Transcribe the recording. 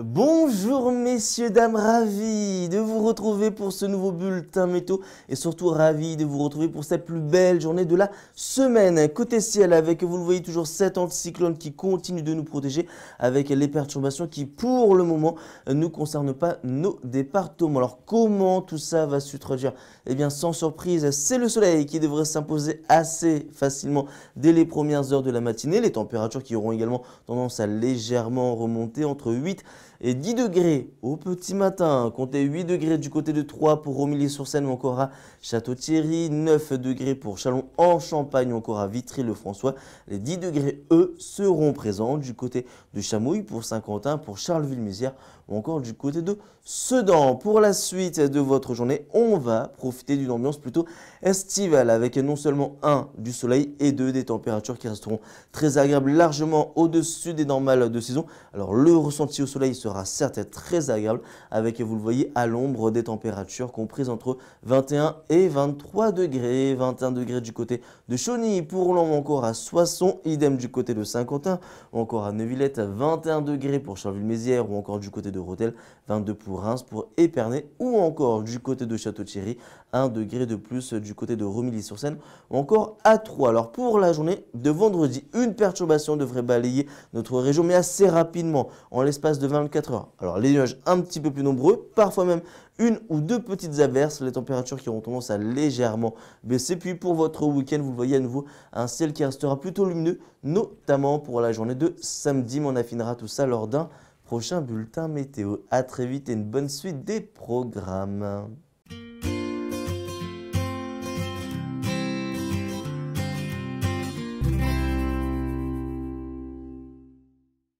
Bonjour messieurs, dames, ravi de vous retrouver pour ce nouveau bulletin météo et surtout ravi de vous retrouver pour cette plus belle journée de la semaine. Côté ciel avec, vous le voyez toujours, cet anticyclone qui continue de nous protéger avec les perturbations qui pour le moment ne concernent pas nos départements. Alors comment tout ça va se traduire Eh bien sans surprise, c'est le soleil qui devrait s'imposer assez facilement dès les premières heures de la matinée. Les températures qui auront également tendance à légèrement remonter entre 8 et et 10 degrés au petit matin. Comptez 8 degrés du côté de Troyes pour Romilly-sur-Seine ou encore à Château-Thierry. 9 degrés pour Chalon en Champagne ou encore à Vitry-le-François. Les 10 degrés, eux, seront présents du côté de Chamouille pour Saint-Quentin, pour Charleville-Mézières ou encore du côté de Sedan. Pour la suite de votre journée, on va profiter d'une ambiance plutôt estivale avec non seulement 1 du soleil et 2 des températures qui resteront très agréables largement au-dessus des normales de saison. Alors le ressenti au soleil sera certes très agréable avec, vous le voyez, à l'ombre des températures comprises entre 21 et 23 degrés. 21 degrés du côté de Chauny, pour l'ombre encore à Soissons, idem du côté de Saint-Quentin, encore à Neuvillette, 21 degrés pour charville mézières ou encore du côté de Rotel, 22 pour Reims, pour Épernay ou encore du côté de Château-Thierry, 1 degré de plus du côté de Romilly-sur-Seine ou encore à 3. Alors pour la journée de vendredi, une perturbation devrait balayer notre région mais assez rapidement en l'espace de 24 alors les nuages un petit peu plus nombreux, parfois même une ou deux petites averses, les températures qui auront tendance à légèrement baisser. Puis pour votre week-end, vous voyez à nouveau, un ciel qui restera plutôt lumineux, notamment pour la journée de samedi. Mais on affinera tout ça lors d'un prochain bulletin météo. A très vite et une bonne suite des programmes.